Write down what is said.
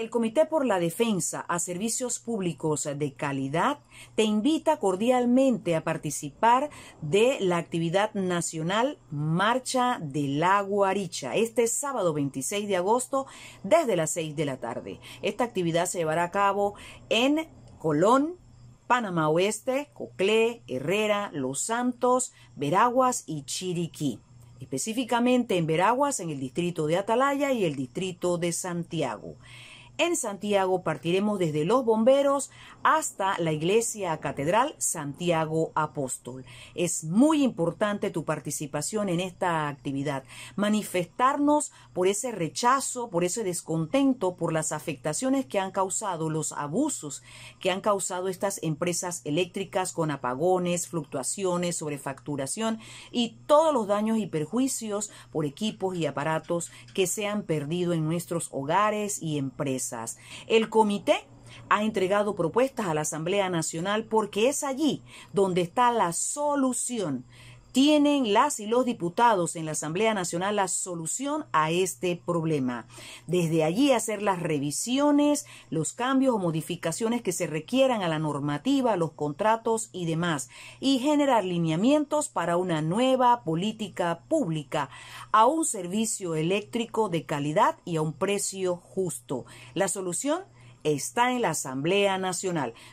El Comité por la Defensa a Servicios Públicos de Calidad te invita cordialmente a participar de la actividad nacional Marcha de la Guaricha este sábado 26 de agosto desde las 6 de la tarde. Esta actividad se llevará a cabo en Colón, Panamá Oeste, Coclé, Herrera, Los Santos, Veraguas y Chiriquí específicamente en Veraguas, en el distrito de Atalaya y el distrito de Santiago. En Santiago partiremos desde los bomberos hasta la iglesia catedral Santiago Apóstol. Es muy importante tu participación en esta actividad. Manifestarnos por ese rechazo, por ese descontento, por las afectaciones que han causado, los abusos que han causado estas empresas eléctricas con apagones, fluctuaciones, sobrefacturación y todos los daños y perjuicios por equipos y aparatos que se han perdido en nuestros hogares y empresas. El comité ha entregado propuestas a la Asamblea Nacional porque es allí donde está la solución tienen las y los diputados en la Asamblea Nacional la solución a este problema. Desde allí hacer las revisiones, los cambios o modificaciones que se requieran a la normativa, los contratos y demás, y generar lineamientos para una nueva política pública, a un servicio eléctrico de calidad y a un precio justo. La solución está en la Asamblea Nacional.